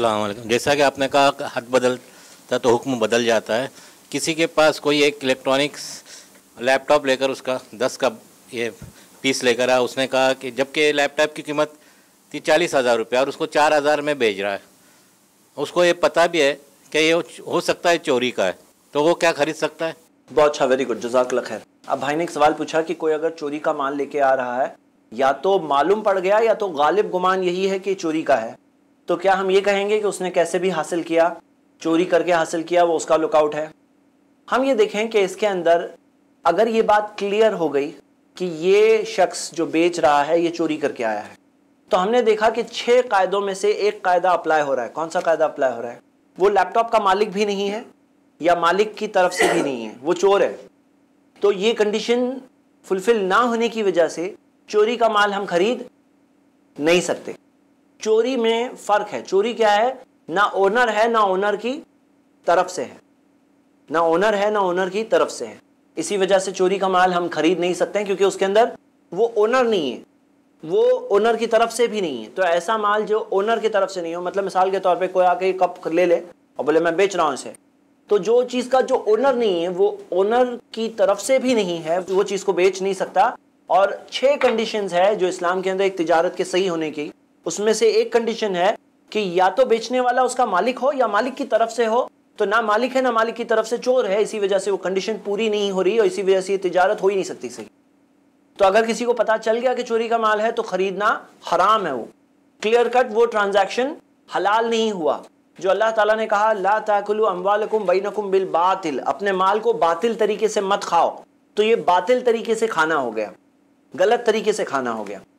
अस्सलाम जैसा कि आपने कहा हद बदलता तो हुक्म बदल जाता है किसी के पास कोई एक इलेक्ट्रॉनिक्स लैपटॉप लेकर उसका दस का ये पीस लेकर आया उसने कहा कि जबकि लैपटॉप की कीमत थी चालीस हज़ार रुपये और उसको चार हज़ार में भेज रहा है उसको ये पता भी है कि ये हो सकता है चोरी का है तो वो क्या खरीद सकता है बहुत अच्छा वेरी गुड जजाकला खैर अब भाई ने एक सवाल पूछा कि कोई अगर चोरी का माल लेके आ रहा है या तो मालूम पड़ गया या तो गालिब गुमान यही है कि चोरी का है तो क्या हम ये कहेंगे कि उसने कैसे भी हासिल किया चोरी करके हासिल किया वो उसका लुकआउट है हम ये देखें कि इसके अंदर अगर ये बात क्लियर हो गई कि ये शख्स जो बेच रहा है ये चोरी करके आया है तो हमने देखा कि छः कायदों में से एक कायदा अप्लाई हो रहा है कौन सा कायदा अप्लाई हो रहा है वो लैपटॉप का मालिक भी नहीं है या मालिक की तरफ से भी नहीं है वो चोर है तो ये कंडीशन फुलफिल ना होने की वजह से चोरी का माल हम खरीद नहीं सकते चोरी में फ़र्क है चोरी क्या है ना ओनर है ना ओनर की तरफ से है ना ओनर है ना ओनर की तरफ से है इसी वजह से चोरी का माल हम खरीद नहीं सकते हैं क्योंकि उसके अंदर वो ओनर नहीं है वो ओनर की तरफ से भी नहीं है तो ऐसा माल जो ओनर की तरफ से नहीं हो मतलब मिसाल के तौर पे कोई आके कप ले ले और बोले मैं बेच रहा हूँ इसे तो जो चीज़ का जो ओनर नहीं है वो ओनर की तरफ से भी नहीं है वो चीज़ को बेच नहीं सकता और छह कंडीशंस है जो इस्लाम के अंदर एक तजारत के सही होने की उसमें से एक कंडीशन है कि या तो बेचने वाला उसका मालिक हो या मालिक की तरफ से हो तो ना मालिक है ना मालिक की तरफ से चोर है इसी वजह से वो कंडीशन पूरी नहीं हो रही और इसी वजह से ये तिजारत हो ही नहीं सकती सही तो अगर किसी को पता चल गया कि चोरी का माल है तो खरीदना हराम है वो क्लियर कट वो ट्रांजेक्शन हलाल नहीं हुआ जो अल्लाह ताला ने कहा ला ताकुलु अम्वालकुम बैनकुम बिल बातिल अपने माल को बातिल तरीके से मत खाओ तो ये बातिल तरीके से खाना हो गया गलत तरीके से खाना हो गया